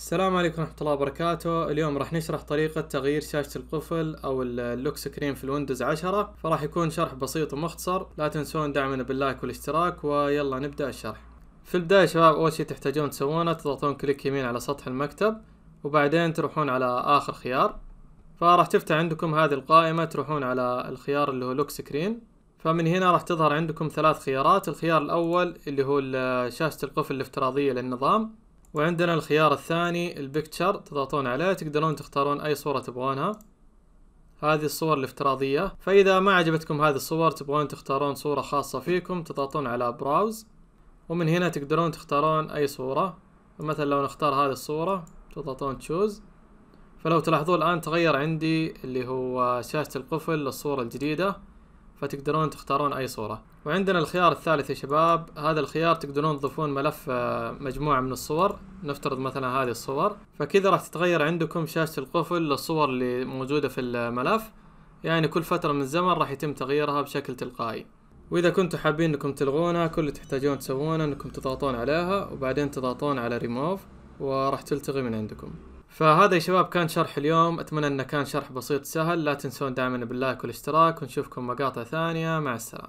السلام عليكم ورحمة الله وبركاته اليوم راح نشرح طريقة تغيير شاشة القفل او اللوك سكرين في الويندوز 10 فراح يكون شرح بسيط ومختصر لا تنسون دعمنا باللايك والاشتراك ويلا نبدأ الشرح في البداية شباب اول شيء تحتاجون تسوونه تضغطون كليك يمين على سطح المكتب وبعدين تروحون على اخر خيار فراح تفتح عندكم هذه القائمة تروحون على الخيار اللي هو لوك سكرين فمن هنا راح تظهر عندكم ثلاث خيارات الخيار الاول اللي هو شاشة القفل الافتراضية للنظام وعندنا الخيار الثاني البكتشر تضغطون عليه تقدرون تختارون اي صورة تبغونها هذه الصور الافتراضية فاذا ما عجبتكم هذه الصور تبغون تختارون صورة خاصة فيكم تضغطون على براوز ومن هنا تقدرون تختارون اي صورة مثلا لو نختار هذه الصورة تضغطون تشوز فلو تلاحظون الان تغير عندي اللي هو شاشة القفل للصورة الجديدة فتقدرون تختارون اي صورة وعندنا الخيار الثالث يا شباب هذا الخيار تقدرون تضيفون ملف آه، مجموعة من الصور نفترض مثلا هذه الصور فكذا راح تتغير عندكم شاشة القفل للصور اللي موجودة في الملف يعني كل فترة من الزمن راح يتم تغييرها بشكل تلقائي واذا كنتوا حابين انكم تلغونها كل اللي تحتاجون تسوونه انكم تضغطون عليها وبعدين تضغطون على ريموف وراح تلتغي من عندكم فهذا يا شباب كان شرح اليوم اتمنى انه كان شرح بسيط سهل لا تنسون دائما باللايك والاشتراك ونشوفكم مقاطع ثانية مع السلامة